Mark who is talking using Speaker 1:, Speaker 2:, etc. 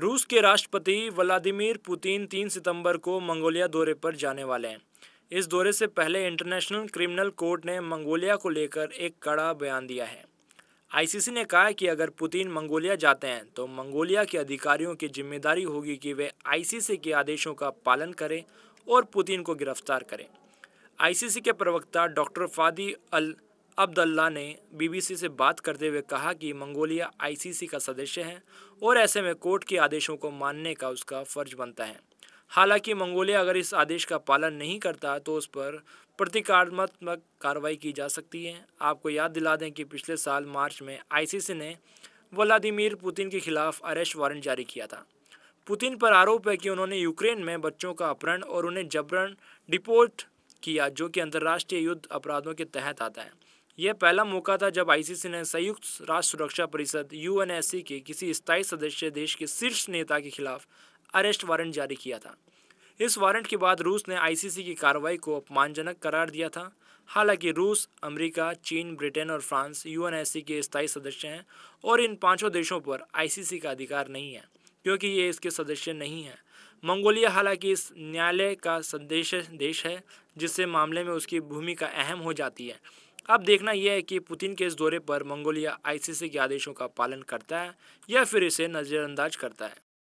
Speaker 1: रूस के राष्ट्रपति व्लादिमीर पुतिन 3 सितंबर को मंगोलिया दौरे पर जाने वाले हैं इस दौरे से पहले इंटरनेशनल क्रिमिनल कोर्ट ने मंगोलिया को लेकर एक कड़ा बयान दिया है आईसीसी ने कहा कि अगर पुतिन मंगोलिया जाते हैं तो मंगोलिया के अधिकारियों की जिम्मेदारी होगी कि वे आईसीसी के आदेशों का पालन करें और पुतिन को गिरफ्तार करें आईसीसी के प्रवक्ता डॉक्टर फादी अल अब्दुल्ला ने बीबीसी से बात करते हुए कहा कि मंगोलिया आईसीसी का सदस्य है और ऐसे में कोर्ट के आदेशों को मानने का उसका फर्ज बनता है हालांकि मंगोलिया अगर इस आदेश का पालन नहीं करता तो उस पर प्रतिकारात्मक कार्रवाई की जा सकती है आपको याद दिला दें कि पिछले साल मार्च में आईसीसी ने व्लादिमिर पुतिन के खिलाफ अरेस्ट वारंट जारी किया था पुतिन पर आरोप है कि उन्होंने यूक्रेन में बच्चों का अपहरण और उन्हें जबरन डिपोर्ट किया जो कि अंतर्राष्ट्रीय युद्ध अपराधों के तहत आता है यह पहला मौका था जब आईसीसी ने संयुक्त राष्ट्र सुरक्षा परिषद यू के किसी स्थायी सदस्य देश के शीर्ष नेता के खिलाफ अरेस्ट वारंट जारी किया था इस वारंट के बाद रूस ने आईसीसी की कार्रवाई को अपमानजनक करार दिया था हालांकि रूस अमेरिका, चीन ब्रिटेन और फ्रांस यू के स्थायी सदस्य हैं और इन पांचों देशों पर आईसीसी का अधिकार नहीं है क्योंकि ये इसके सदस्य नहीं हैं मंगोलिया हालांकि इस न्यायालय का सदस्य देश है जिससे मामले में उसकी भूमिका अहम हो जाती है अब देखना यह है कि पुतिन के इस दौरे पर मंगोलिया आईसीसी के आदेशों का पालन करता है या फिर इसे नज़रअंदाज करता है